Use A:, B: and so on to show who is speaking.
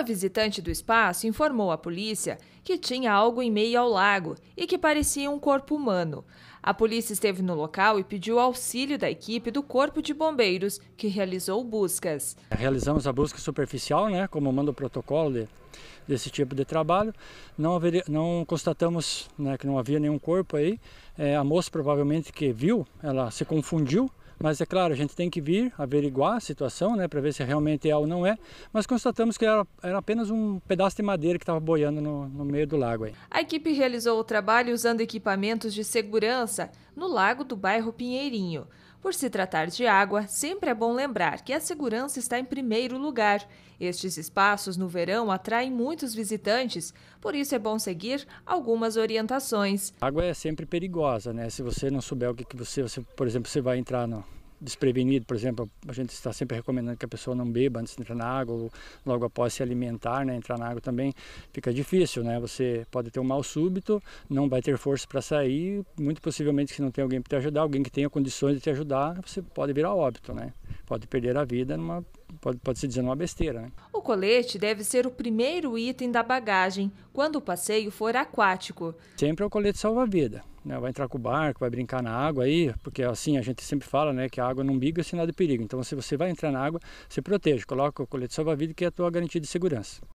A: Uma visitante do espaço informou à polícia que tinha algo em meio ao lago e que parecia um corpo humano. A polícia esteve no local e pediu auxílio da equipe do Corpo de Bombeiros, que realizou buscas.
B: Realizamos a busca superficial, né, como manda o protocolo de, desse tipo de trabalho. Não, haveria, não constatamos né, que não havia nenhum corpo aí. É, a moça provavelmente que viu, ela se confundiu mas é claro, a gente tem que vir averiguar a situação, né, para ver se realmente é ou não é. Mas constatamos que era, era apenas um pedaço de madeira que estava boiando no, no, meio do lago. Aí.
A: A equipe realizou o trabalho usando equipamentos de segurança no lago do bairro Pinheirinho. Por se tratar de água, sempre é bom lembrar que a segurança está em primeiro lugar. Estes espaços no verão atraem muitos visitantes, por isso é bom seguir algumas orientações.
B: A água é sempre perigosa, né? Se você não souber o que, que você, você, por exemplo, você vai entrar no, desprevenido, por exemplo, a gente está sempre recomendando que a pessoa não beba antes de entrar na água, ou logo após se alimentar, né, entrar na água também fica difícil, né? Você pode ter um mal súbito, não vai ter força para sair, muito possivelmente se não tem alguém para te ajudar, alguém que tenha condições de te ajudar, você pode virar óbito, né? pode perder a vida numa pode, pode se dizer uma besteira. Né?
A: O colete deve ser o primeiro item da bagagem quando o passeio for aquático.
B: Sempre é o colete salva-vida. Né? Vai entrar com o barco, vai brincar na água aí, porque assim a gente sempre fala né, que a água no umbigo é sinal de perigo. Então, se você vai entrar na água, se protege, coloca o colete salva-vida que é a tua garantia de segurança.